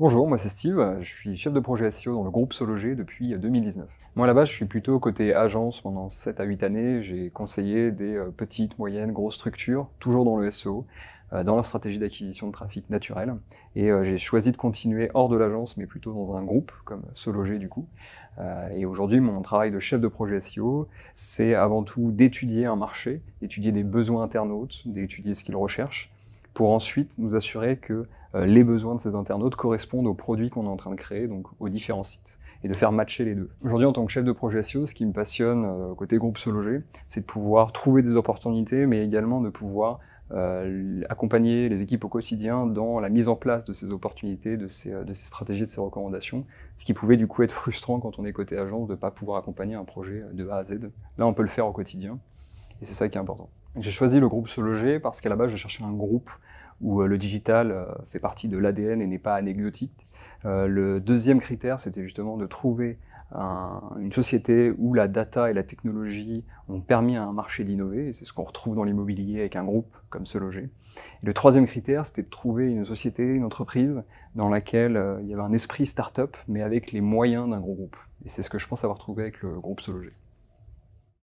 Bonjour, moi c'est Steve, je suis chef de projet SEO dans le groupe Sologé depuis 2019. Moi à la base, je suis plutôt côté agence pendant 7 à 8 années, j'ai conseillé des euh, petites, moyennes, grosses structures, toujours dans le SEO, euh, dans leur stratégie d'acquisition de trafic naturel. Et euh, j'ai choisi de continuer hors de l'agence, mais plutôt dans un groupe, comme Sologé du coup. Et aujourd'hui, mon travail de chef de projet SEO, c'est avant tout d'étudier un marché, d'étudier des besoins internautes, d'étudier ce qu'ils recherchent, pour ensuite nous assurer que euh, les besoins de ces internautes correspondent aux produits qu'on est en train de créer, donc aux différents sites, et de faire matcher les deux. Aujourd'hui, en tant que chef de projet SEO, ce qui me passionne euh, côté groupe Sologé, c'est de pouvoir trouver des opportunités, mais également de pouvoir euh, accompagner les équipes au quotidien dans la mise en place de ces opportunités, de ces, de ces, stratégies, de ces recommandations, ce qui pouvait du coup être frustrant quand on est côté agence de ne pas pouvoir accompagner un projet de A à Z. Là, on peut le faire au quotidien, et c'est ça qui est important. J'ai choisi le groupe Se parce qu'à la base, je cherchais un groupe où euh, le digital euh, fait partie de l'ADN et n'est pas anecdotique. Euh, le deuxième critère, c'était justement de trouver une société où la data et la technologie ont permis à un marché d'innover, c'est ce qu'on retrouve dans l'immobilier avec un groupe comme Se Et le troisième critère, c'était de trouver une société, une entreprise dans laquelle il y avait un esprit start-up, mais avec les moyens d'un gros groupe. Et c'est ce que je pense avoir trouvé avec le groupe Se